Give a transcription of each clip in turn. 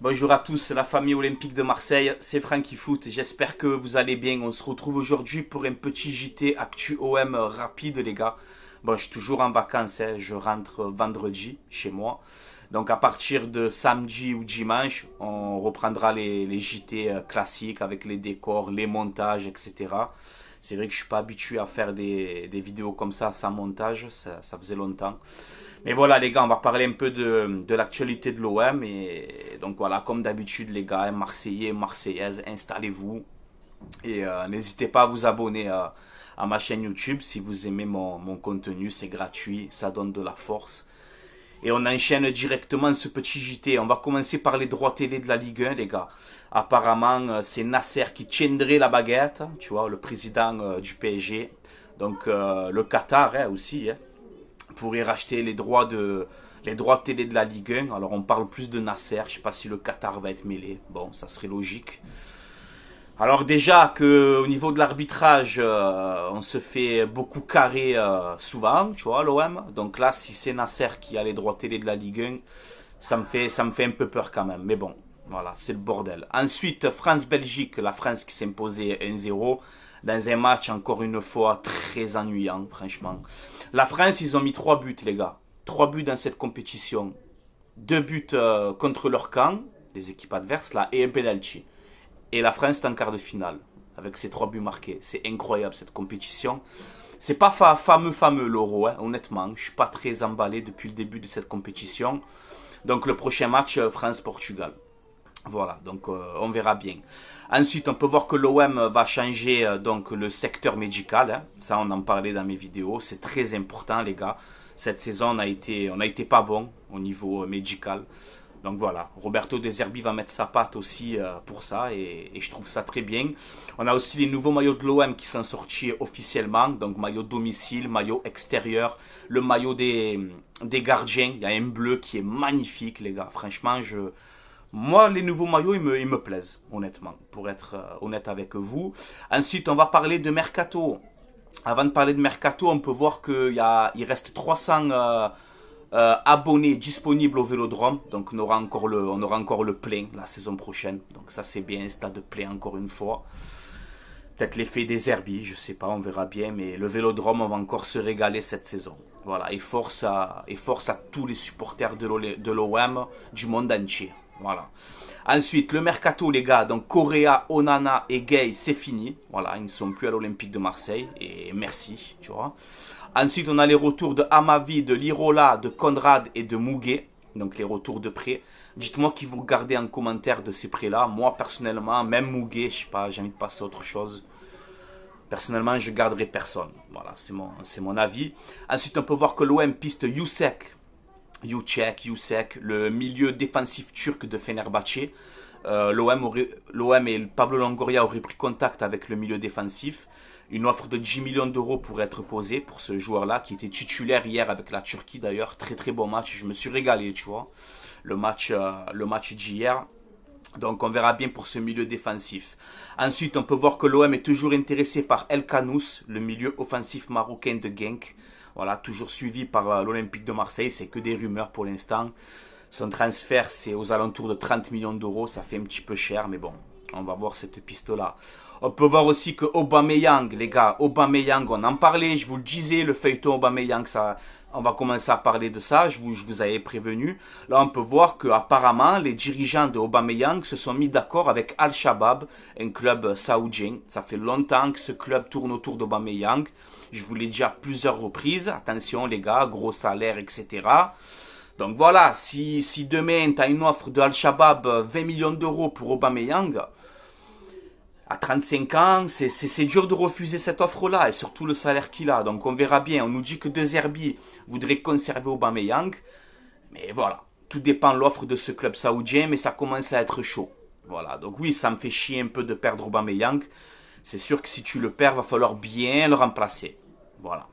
Bonjour à tous, la famille olympique de Marseille, c'est Francky Foot, j'espère que vous allez bien. On se retrouve aujourd'hui pour un petit JT Actu OM rapide les gars. Bon, je suis toujours en vacances, hein. je rentre vendredi chez moi. Donc à partir de samedi ou dimanche, on reprendra les JT euh, classiques avec les décors, les montages, etc. C'est vrai que je suis pas habitué à faire des, des vidéos comme ça sans montage, ça, faisait longtemps. Mais voilà les gars, on va parler un peu de, de l'actualité de l'OM. Et donc voilà, comme d'habitude les gars, Marseillais, Marseillaise, installez-vous. Et euh, n'hésitez pas à vous abonner à, à, ma chaîne YouTube si vous aimez mon, mon contenu, c'est gratuit, ça donne de la force. Et on enchaîne directement ce petit JT. On va commencer par les droits télé de la Ligue 1, les gars. Apparemment, euh, c'est Nasser qui tiendrait la baguette, hein, tu vois, le président euh, du PSG. Donc euh, le Qatar hein, aussi pour hein, pourrait racheter les droits de les droits télé de la Ligue 1. Alors on parle plus de Nasser. Je ne sais pas si le Qatar va être mêlé. Bon, ça serait logique. Alors déjà que au niveau de l'arbitrage, euh, on se fait beaucoup carrer euh, souvent, tu vois, l'OM. Donc là, si c'est Nasser qui a les droits télé de la Ligue 1, ça me fait, ça me fait un peu peur quand même. Mais bon, voilà, c'est le bordel. Ensuite, France-Belgique, la France qui s'imposait imposée 1-0 dans un match encore une fois très ennuyant, franchement. La France, ils ont mis trois buts, les gars. Trois buts dans cette compétition. Deux buts euh, contre leur camp, des équipes adverses là, et un penalty. Et la France est en quart de finale, avec ses trois buts marqués. C'est incroyable cette compétition. C'est pas fameux, fameux l'euro, hein, honnêtement. Je suis pas très emballé depuis le début de cette compétition. Donc le prochain match, euh, France-Portugal. Voilà, donc euh, on verra bien. Ensuite, on peut voir que l'OM va changer euh, donc le secteur médical. Hein. Ça, on en parlait dans mes vidéos. C'est très important, les gars. Cette saison, on n'a été, été pas bon au niveau médical. Donc voilà, Roberto De Zerbi va mettre sa patte aussi euh, pour ça et, je trouve ça très bien. On a aussi les nouveaux maillots de l'OM qui sont sortis officiellement, donc maillot domicile, maillot extérieur, le maillot des, gardiens, il y a un bleu qui est magnifique les gars, franchement je... Moi, les nouveaux maillots, ils me, plaisent, honnêtement, pour être euh, honnête avec vous. Ensuite, on va parler de Mercato. Avant de parler de Mercato, on peut voir qu'il reste 300 abonné euh, abonnés disponibles au Vélodrome. Donc on aura encore le, on aura encore le plein la saison prochaine. Donc ça c'est bien, stade plein encore une fois. Peut-être l'effet des herbies, je sais pas, on verra bien. Mais le Vélodrome, on va encore se régaler cette saison. Voilà, et force à, et force à tous les supporters de l'OM e, du monde entier. Voilà. Ensuite, le mercato, les gars. Donc, Correa, Onana et Gay, c'est fini. Voilà, ils ne sont plus à l'Olympique de Marseille. Et merci, tu vois. Ensuite, on a les retours de Amavi, de Lirola, de Conrad et de Mouguet. Donc les retours de prêts. Dites-moi qui vous gardez en commentaire de ces prêts-là. Moi, personnellement, même Mouguet, je sais pas, j'ai envie de passer à autre chose. Personnellement, je garderai personne. Voilà, c'est mon, avis. Ensuite, on peut voir que l'OM piste Yusek. Youchek, Yusek, le milieu défensif turc de Fenerbahçe. Euh, l'OM et Pablo Longoria auraient pris contact avec le milieu défensif. Une offre de 10 millions d'euros pourrait être posée pour ce joueur-là, qui était titulaire hier avec la Turquie d'ailleurs. Très très bon match, je me suis régalé, tu vois, le match, euh, le match d'hier. Donc on verra bien pour ce milieu défensif. Ensuite, on peut voir que l'OM est toujours intéressé par El Kanous, le milieu offensif marocain de Genk. Voilà, toujours suivi par euh, l'Olympique de Marseille, c'est que des rumeurs pour l'instant. Son transfert, c'est aux alentours de 30 millions d'euros. Ça fait un petit peu cher, mais bon, on va voir cette piste-là. On peut voir aussi que Aubameyang, les gars, Aubameyang, on en parlait, je vous le disais, le feuilleton Aubameyang, ça, on va commencer à parler de ça, je vous, je vous avais prévenu. Là, on peut voir que apparemment les dirigeants de Aubameyang se sont mis d'accord avec al Shabab, un club saoudien. Ça fait longtemps que ce club tourne autour d'Aubameyang. Je vous l'ai déjà plusieurs reprises, attention les gars, gros salaire, etc. Donc voilà, si, demain tu as une offre de Al-Shabaab 20 euh, millions d'euros pour Aubameyang, à 35 ans, c'est dur de refuser cette offre-là et surtout le salaire qu'il a. Donc on verra bien. On nous dit que deux Zerbi voudrait conserver Aubameyang. Mais voilà, tout dépend de l'offre de ce club saoudien, mais ça commence à être chaud. Voilà, donc oui, ça me fait chier un peu de perdre Aubameyang. C'est sûr que si tu le perds, va falloir bien le remplacer. Voilà.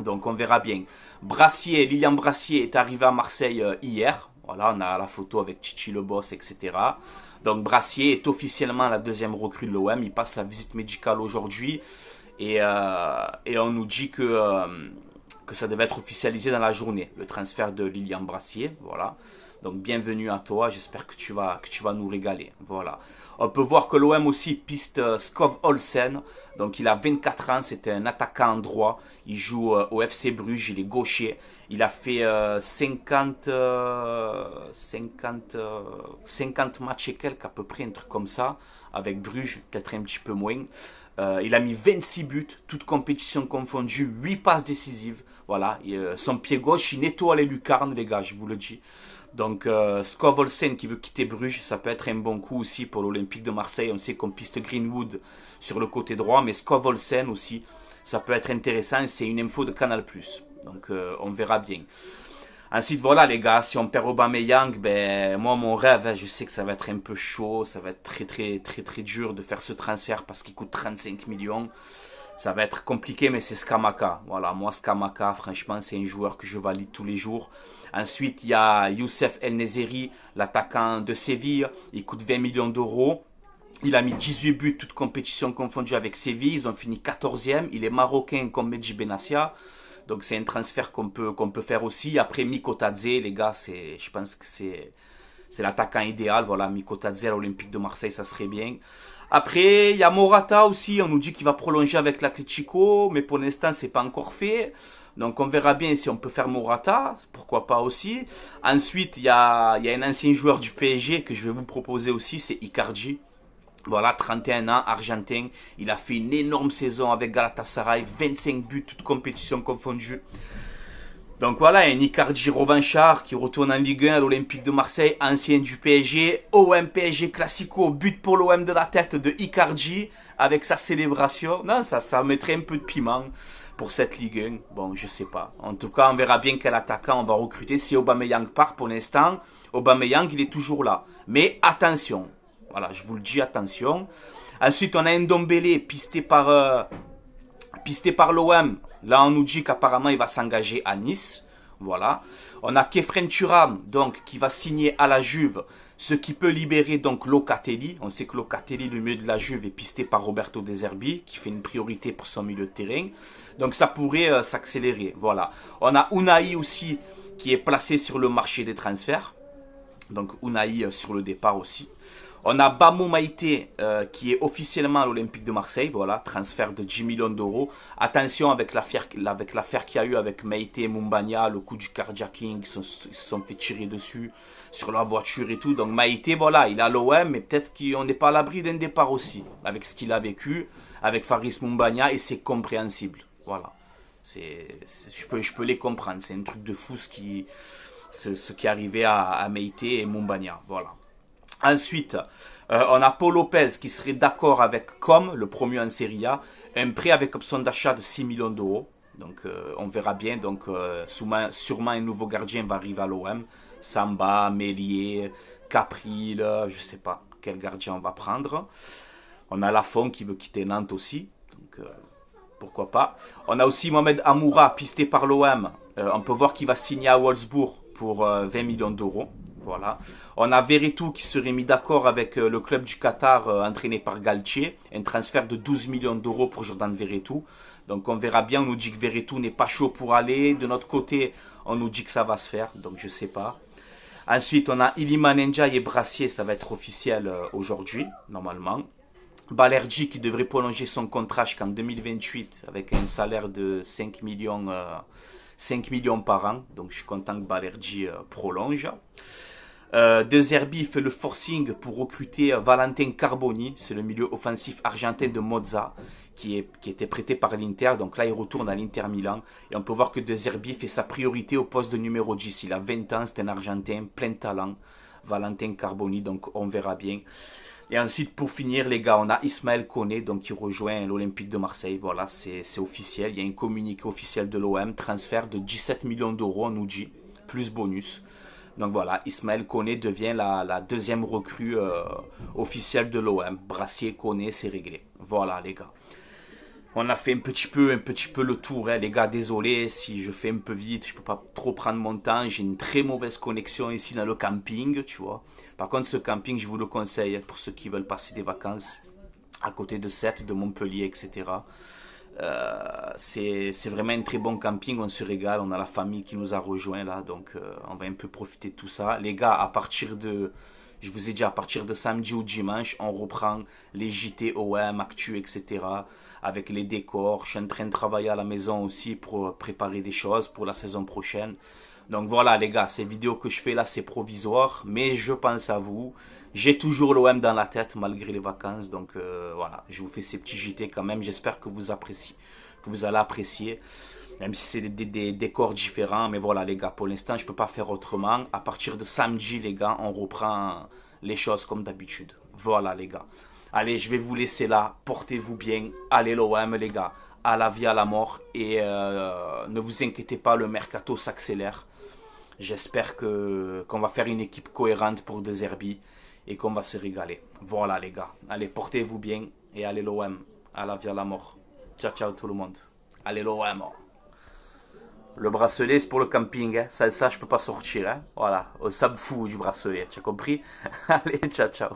Donc on verra bien. Brassier, Lilian Brassier est arrivé à Marseille euh, hier. Voilà, on a la photo avec Chichi le boss, etc. Donc Brassier est officiellement la deuxième recrue de l'OM. Il passe sa visite médicale aujourd'hui. Et, euh, et, on nous dit que, euh, que ça devait être officialisé dans la journée, le transfert de Lilian Brassier. Voilà. Donc bienvenue à toi, j'espère que, tu vas, que tu vas nous régaler. Voilà. On peut voir que l'OM aussi piste euh, Skov Olsen. Donc il a 24 ans, C'est un attaquant droit. Il joue euh, au FC Bruges, il est gaucher. Il a fait 50, 50, 50 matchs et quelques à peu près, un truc comme ça. Avec Bruges, peut-être un petit peu moins. Euh, il a mis 26 buts, toutes compétitions confondues, 8 passes décisives. Voilà, son pied gauche, il nettoie les lucarnes, les gars, je vous le dis. Donc euh, Olsen qui veut quitter Bruges, ça peut être un bon coup aussi pour l'Olympique de Marseille. On sait qu'on piste Greenwood sur le côté droit, mais Olsen aussi, ça peut être intéressant. C'est une info de Canal+. Donc euh, on verra bien. Ensuite, voilà les gars, si on perd Aubameyang, ben moi mon rêve, hein, je sais que ça va être un peu chaud, ça va être très très très très dur de faire ce transfert parce qu'il coûte 35 millions. Ça va être compliqué, mais c'est Skamaka. Voilà, moi, Skamaka, franchement, c'est un joueur que je valide tous les jours. Ensuite, il y a Youssef El Nezeri, l'attaquant de Séville. Il coûte 20 millions d'euros. Il a mis 18 buts, toute compétition confondues avec Séville. Ils ont fini 14e. Il est marocain comme Medji Benassia. Donc, c'est un transfert qu'on peut, peut faire aussi. Après, Mikotadze, les gars, c'est, je pense que c'est, c'est l'attaquant idéal. Voilà, Mikota à Olympique de Marseille, ça serait bien. Après, il y a Morata aussi. On nous dit qu'il va prolonger avec l'Atletico, mais pour l'instant, c'est pas encore fait. Donc, on verra bien si on peut faire Morata, pourquoi pas aussi. Ensuite, il y a, il y a un ancien joueur du PSG que je vais vous proposer aussi, c'est Icardi. Voilà, 31 ans, argentin. Il a fait une énorme saison avec Galatasaray, 25 buts, toutes compétitions confondues. Donc voilà, un Icardi Rovanchard qui retourne en Ligue 1 à l'Olympique de Marseille, ancien du PSG, OM PSG Classico, but pour l'OM de la tête de Icardi avec sa célébration. Non, ça, ça mettrait un peu de piment pour cette Ligue 1. Bon, je sais pas. En tout cas, on verra bien quel attaquant on va recruter. Si Aubameyang part pour l'instant, Aubameyang, il est toujours là. Mais attention. Voilà, je vous le dis, attention. Ensuite, on a Ndombele, pisté par, euh, Pisté par l'OM, là on nous dit qu'apparemment il va s'engager à Nice. Voilà. On a Kefren Turam, donc, qui va signer à la Juve, ce qui peut libérer donc Locatelli. On sait que Locatelli, le milieu de la Juve, est pisté par Roberto Deserbi, qui fait une priorité pour son milieu de terrain. Donc ça pourrait euh, s'accélérer. Voilà. On a Unai aussi, qui est placé sur le marché des transferts. Donc Unai euh, sur le départ aussi. On a Bamou Maïté euh, qui est officiellement à l'Olympique de Marseille. Voilà, transfert de 10 millions d'euros. Attention avec l'affaire avec l'affaire qu'il y a eu avec Maïté et Mumbania, le coup du carjacking, ils se sont, sont, fait tirer dessus sur la voiture et tout. Donc Maïté, voilà, il a l'OM, mais peut-être qu'on n'est pas à l'abri d'un départ aussi, avec ce qu'il a vécu avec Faris Mumbania, et c'est compréhensible. Voilà. C'est, je, peux, je peux les comprendre. C'est un truc de fou ce qui, ce, qui arrivait à, à et Mumbania. Voilà. Ensuite, euh, on a Paul Lopez qui serait d'accord avec Com, le premier en Serie A, un prêt avec option d'achat de 6 millions d'euros. Donc euh, on verra bien, donc euh, sûrement, un nouveau gardien va arriver à l'OM. Samba, Mélier, Caprile, je ne sais pas quel gardien on va prendre. On a Lafont qui veut quitter Nantes aussi, donc pourquoi pas. On a aussi Mohamed Amoura pisté par l'OM. on peut voir qu'il va signer à Wolfsburg pour 20 millions d'euros. Voilà. On a Veretout qui serait mis d'accord avec euh, le club du Qatar euh, entraîné par Galtier. Un transfert de 12 millions d'euros pour Jordan Veretout. Donc on verra bien, on nous dit que Veretout n'est pas chaud pour aller. De notre côté, on nous dit que ça va se faire, donc je ne sais pas. Ensuite, on a Iliman et Brassier, ça va être officiel euh, aujourd'hui, normalement. Balerji qui devrait prolonger son contrat jusqu'en 2028 avec un salaire de 5 millions, 5 millions par an. Donc je suis content que Balerji prolonge. Euh, de Zerbi fait le forcing pour recruter Valentin Carboni, c'est le milieu offensif argentin de Mozza, qui, était prêté par l'Inter. Donc là, il retourne à l'Inter Milan. Et on peut voir que De Zerbi fait sa priorité au poste de numéro 10. Il a 20 ans, c'est un Argentin plein de talent, Valentin Carboni, donc on verra bien. Et ensuite, pour finir, les gars, on a Ismaël Koné, donc qui rejoint l'Olympique de Marseille. Voilà, c'est officiel. Il y a un communiqué officiel de l'OM, transfert de 17 millions d'euros, en nous plus bonus. Donc voilà, Ismaël Koné devient la, deuxième recrue euh, officielle de l'OM. Brassier, Koné, c'est réglé. Voilà les gars. On a fait un petit peu, un petit peu le tour, hein. les gars. Désolé si je fais un peu vite, je peux pas trop prendre mon temps. J'ai une très mauvaise connexion ici dans le camping, tu vois. Par contre, ce camping, je vous le conseille pour ceux qui veulent passer des vacances à côté de Sète, de Montpellier, etc. Euh, c'est vraiment un très bon camping, on se régale, on a la famille qui nous a rejoint là, donc euh, on va un peu profiter de tout ça. Les gars, à partir de, je vous ai dit, à partir de samedi ou dimanche, on reprend les JT OM, Actu, etc. avec les décors. Je suis en train de travailler à la maison aussi pour préparer des choses pour la saison prochaine. Donc voilà les gars, ces vidéos que je fais là c'est provisoire, mais je pense à vous. J'ai toujours l'OM dans la tête malgré les vacances, donc euh, voilà, je vous fais ces petits JT quand même. J'espère que vous appréciez, que vous allez apprécier, même si c'est des, décors différents. Mais voilà les gars, pour l'instant je ne peux pas faire autrement. À partir de samedi les gars, on reprend les choses comme d'habitude. Voilà les gars. Allez, je vais vous laisser là. Portez-vous bien. Allez l'OM les gars. À la vie, à la mort. Et euh, ne vous inquiétez pas, le mercato s'accélère. J'espère que qu'on va faire une équipe cohérente pour deux Zerbi et qu'on va se régaler. Voilà les gars. Allez, portez-vous bien et allez l'OM. À la vie à la mort. Ciao ciao tout le monde. Allez l'OM. Le bracelet c'est pour le camping, hein. ça, ça je peux pas sortir. Hein. Voilà, ça me du bracelet, tu as compris Allez, ciao ciao.